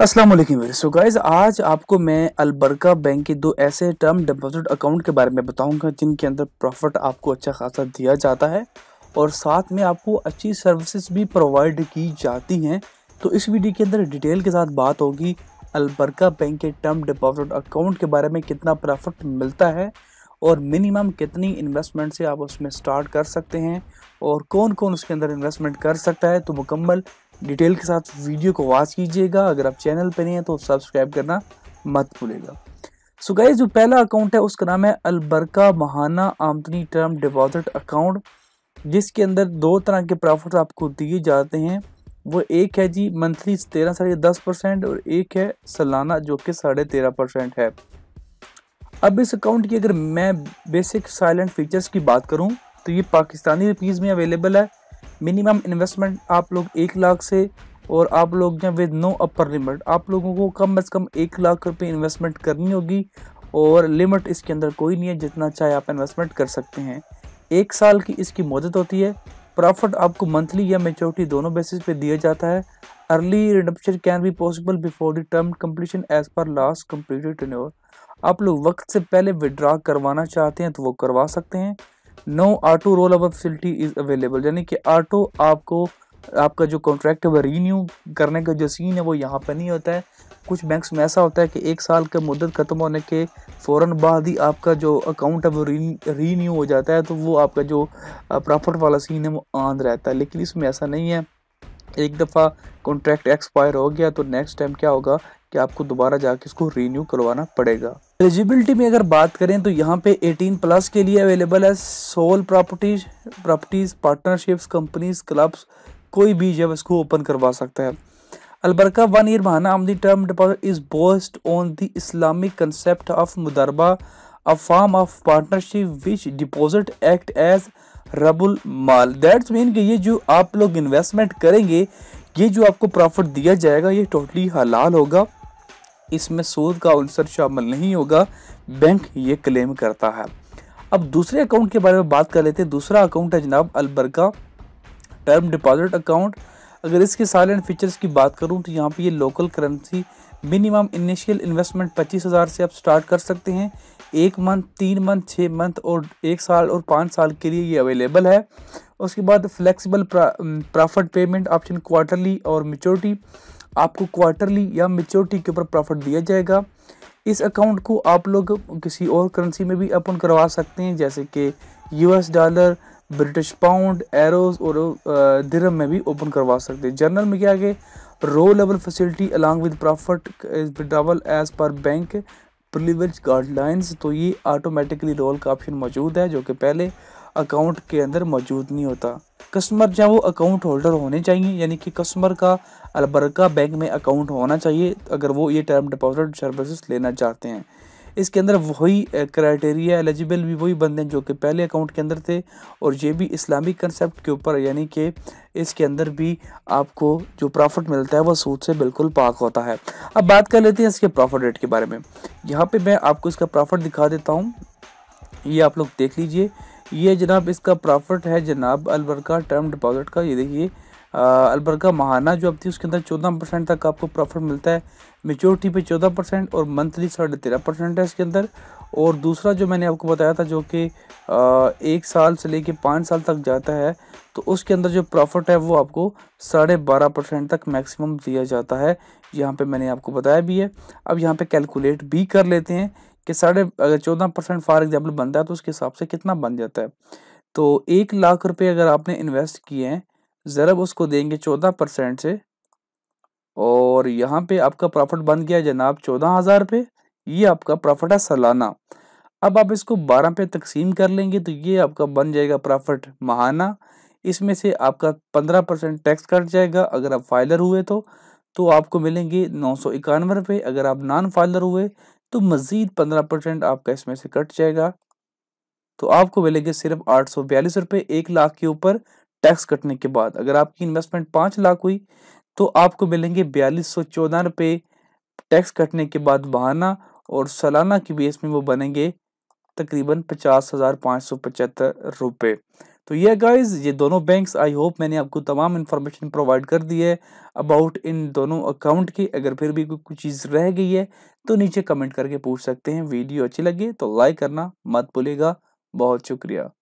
Aslam so guys आज आपको मैं अलबरका बैंक के दो ऐसे टर्म डिपॉजिट अकाउंट के बारे में बताऊंगा जिनके अंदर प्रॉफिट आपको अच्छा खासा दिया जाता है और साथ में आपको अच्छी सर्विसेज भी प्रोवाइड की जाती हैं तो इस वीडियो के अंदर डिटेल के साथ बात होगी अलबरका बैंक के टर्म डिपॉजिट अकाउंट के बारे में कितना प्रॉफिट मिलता है और मिनिमम कितनी इन्वेस्टमेंट से आप उसमें स्टार्ट कर सकते हैं और कौन कौन उसके अंदर इन्वेस्टमेंट कर सकता है तो मुकम्मल डिटेल के साथ वीडियो को वॉच कीजिएगा अगर आप चैनल पर नहीं हैं तो सब्सक्राइब करना मत भूलेगा सो गाइज जो पहला अकाउंट है उसका नाम है अलबरका महाना आमदनी टर्म डिपॉजिट अकाउंट जिसके अंदर दो तरह के प्रॉफिट आपको दिए जाते हैं वो एक है जी मंथली तेरह साढ़े दस परसेंट और एक है सालाना जो कि साढ़े तेरह परसेंट है अब इस अकाउंट की अगर मैं बेसिक साइलेंट फीचर्स की बात करूं तो ये पाकिस्तानी रुपीज़ में अवेलेबल है मिनिमम इन्वेस्टमेंट आप लोग एक लाख से और आप लोग यहाँ विद नो अपर लिमिट आप लोगों को कम अज़ कम एक लाख रुपये इन्वेस्टमेंट करनी होगी और लिमिट इसके अंदर कोई नहीं है जितना चाहे आप इन्वेस्टमेंट कर सकते हैं एक साल की इसकी मदद होती है प्रॉफिट आपको मंथली या मेचोरिटी दोनों बेसिस पे दिया जाता है early redemption can be possible before the term completion as per last completed tenure आप लोग वक्त से पहले विड्रा करवाना चाहते हैं तो वो करवा सकते हैं no auto roll over facility is available यानी कि ऑटो आपको आपका जो कॉन्ट्रैक्ट है वह रीन्यू करने का जो सीन है वो यहाँ पर नहीं होता है कुछ बैंक्स में ऐसा होता है कि एक साल का मुद्दत ख़त्म होने के फ़ौर बाद ही आपका जो अकाउंट है वो रीन्यू हो जाता है तो वो आपका जो प्रॉफिट वाला सीन है वो आंध रहता है लेकिन इसमें ऐसा नहीं है एक दफ़ा कॉन्ट्रैक्ट एक्सपायर हो गया तो नेक्स्ट टाइम क्या होगा कि आपको दोबारा जाके इसको रीन्यू करवाना पड़ेगा एलिजिबिलिटी में अगर बात करें तो यहाँ पे 18 प्लस के लिए अवेलेबल है sole properties properties partnerships companies clubs कोई भी जब इसको ओपन करवा सकता है Al Baraka one year Mahana Amdani term deposit is based on the Islamic concept of मुदरबा a form of partnership which deposit act as रबुल माल दैट्स मीन कि ये जो आप लोग इन्वेस्टमेंट करेंगे ये जो आपको प्रॉफिट दिया जाएगा ये टोटली हलाल होगा इसमें सूद का आंसर शामिल नहीं होगा बैंक ये क्लेम करता है अब दूसरे अकाउंट के बारे में बात कर लेते हैं दूसरा अकाउंट है जनाब अलबरका टर्म डिपॉजिट अकाउंट अगर इसके साइलेंट फीचर्स की बात करूं तो यहाँ पर ये local currency minimum initial investment पच्चीस हज़ार से आप स्टार्ट कर सकते हैं एक मंथ तीन मंथ छः मंथ और एक साल और पाँच साल के लिए ये अवेलेबल है उसके बाद flexible profit payment option quarterly और मेचोरिटी आपको क्वार्टरली या मेच्योरिटी के ऊपर प्रॉफिट दिया जाएगा इस अकाउंट को आप लोग किसी और करेंसी में भी अपन करवा सकते हैं जैसे कि US dollar British pound euros और दिरम में भी ओपन करवा सकते हैं जर्नल में क्या है रो लेवल facility along with profit is withdrawal as per bank privilege guidelines तो ये ऑटोमेटिकली रोल का ऑप्शन मौजूद है जो कि पहले अकाउंट के अंदर मौजूद नहीं होता कस्टमर चाहे वो अकाउंट होल्डर होने चाहिए यानी कि कस्टमर का अलबरका बैंक में अकाउंट होना चाहिए अगर वो ये टर्म डिपॉजिट सर्विसेज लेना चाहते हैं इसके अंदर वही क्राइटेरिया एलिजिबल भी वही बंदे हैं जो कि पहले अकाउंट के अंदर थे और ये भी इस्लामिक कंसेप्ट के ऊपर यानी कि इसके अंदर भी आपको जो प्रॉफिट मिलता है वह सूद से बिल्कुल पाक होता है अब बात कर लेते हैं इसके प्रॉफिट रेट के बारे में यहाँ पे मैं आपको इसका प्रॉफिट दिखा देता हूँ ये आप लोग देख लीजिए ये जनाब इसका प्रॉफिट है जनाब अलबरका टर्म डिपॉजिट का ये देखिए अलबरका महाना जो अब थी उसके अंदर चौदह परसेंट तक आपको प्रॉफिट मिलता है मेच्योरिटी पे चौदह परसेंट और मंथली साढ़े तेरह परसेंट है इसके अंदर और दूसरा जो मैंने आपको बताया था जो कि एक साल से लेके पाँच साल तक जाता है तो उसके अंदर जो प्रॉफिट है वो आपको साढ़े बारह परसेंट तक मैक्सिमम दिया जाता है यहाँ पे मैंने आपको बताया भी है अब यहाँ पे कैलकुलेट भी कर लेते हैं कि साढ़े अगर चौदह परसेंट फॉर एग्जाम्पल बनता है तो उसके हिसाब से कितना बन जाता है तो एक लाख रुपए अगर आपने इन्वेस्ट किए हैं ज़रब उसको देंगे चौदह परसेंट से और यहाँ पे आपका प्रॉफिट बन गया जनाब चौदह हज़ार रुपये ये आपका प्रॉफिट है सालाना अब आप इसको बारह पे तकसीम कर लेंगे तो ये आपका बन जाएगा प्रॉफिट महाना इसमें से आपका पंद्रह परसेंट टैक्स कट जाएगा अगर आप फाइलर हुए तो तो आपको मिलेंगे नौ सौ इक्यानवे रुपये अगर आप नॉन फाइलर हुए तो मज़ीद पंद्रह परसेंट आपका इसमें से कट जाएगा तो आपको मिलेंगे सिर्फ आठ सौ बयालीस रुपए एक लाख के ऊपर टैक्स कटने के बाद अगर आपकी इन्वेस्टमेंट पांच लाख हुई तो आपको मिलेंगे बयालीस सौ चौदह रुपए टैक्स कटने के बाद बहाना और सालाना की बेस में वो बनेंगे तकरीबन पचास हज़ार पांच सौ पचहत्तर रुपये तो ये गाइस ये दोनों बैंक्स आई होप मैंने आपको तमाम इन्फॉर्मेशन प्रोवाइड कर दी है अबाउट इन दोनों अकाउंट की अगर फिर भी कोई चीज़ रह गई है तो नीचे कमेंट करके पूछ सकते हैं वीडियो अच्छी लगी तो लाइक करना मत भूलेगा बहुत शुक्रिया